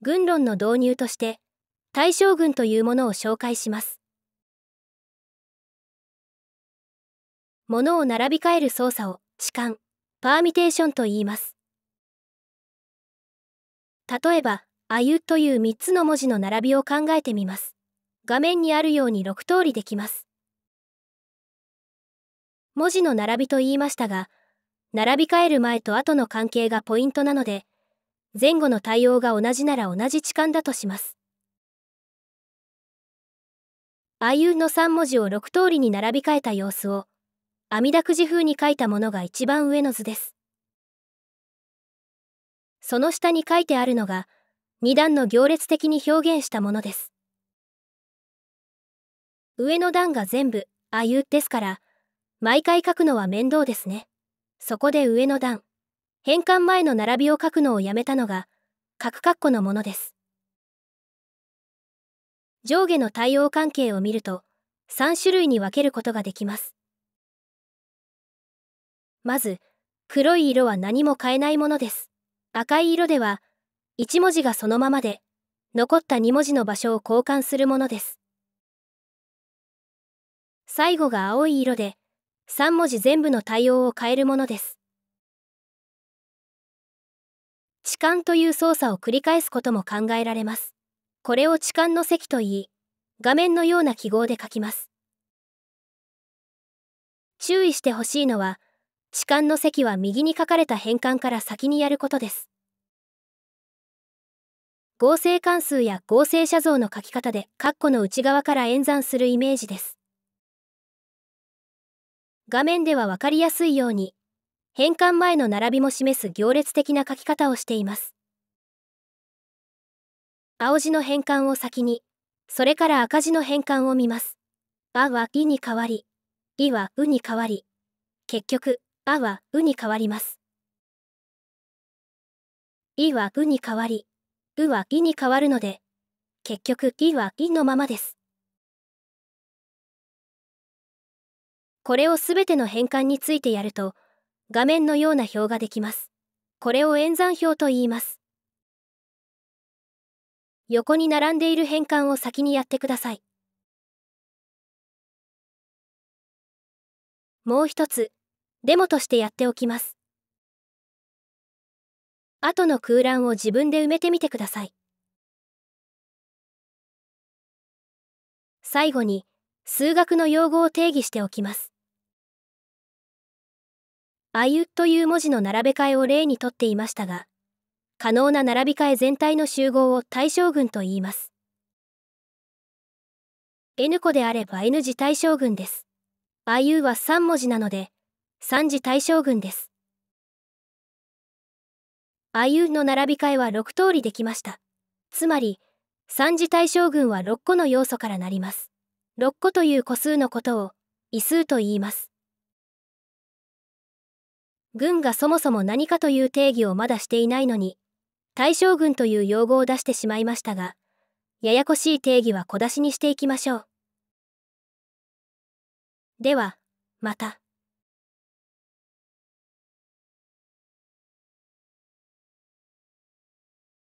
軍論の導入として大将軍というものを紹介します物を並び替える操作を置換パーミテーションと言います例えば「あゆ」という3つの文字の並びを考えてみます画面にあるように6通りできます文字の並びと言いましたが並び替える前と後の関係がポイントなので前後の対応が同じなら同じ痴漢だとします。あいうの3文字を6通りに並び替えた様子を、阿弥陀くじ風に書いたものが一番上の図です。その下に書いてあるのが、2段の行列的に表現したものです。上の段が全部、あいうですから、毎回書くのは面倒ですね。そこで上の段。変換前の並びを書くのをやめたのが、角括弧のものです。上下の対応関係を見ると、3種類に分けることができます。まず、黒い色は何も変えないものです。赤い色では、1文字がそのままで、残った2文字の場所を交換するものです。最後が青い色で、3文字全部の対応を変えるものです。痴漢という操作を繰り返すことも考えられます。これを痴漢の席と言い、画面のような記号で書きます。注意してほしいのは、痴漢の席は右に書かれた変換から先にやることです。合成関数や合成写像の書き方で括弧の内側から演算するイメージです。画面では分かりやすいように変換前の並びも示す行列的な書き方をしています。青字の変換を先に、それから赤字の変換を見ます。あは、いに変わり、いは、うに変わり、結局、あは、うに変わります。いは、うに変わり、うは、いに変わるので、結局、いは、いのままです。これをすべての変換についてやると、画面のような表ができます。これを演算表と言います。横に並んでいる変換を先にやってください。もう一つ、デモとしてやっておきます。後の空欄を自分で埋めてみてください。最後に、数学の用語を定義しておきます。あゆという文字の並べ替えを例にとっていましたが、可能な並び替え全体の集合を対象群と言います。N 個であれば N 字対象群です。あいうは3文字なので、3次対象群です。あいうの並び替えは6通りできました。つまり、3次対象群は6個の要素からなります。6個という個数のことを、異数と言います。軍がそもそも何かという定義をまだしていないのに、大将軍という用語を出してしまいましたが、ややこしい定義は小出しにしていきましょう。では、また。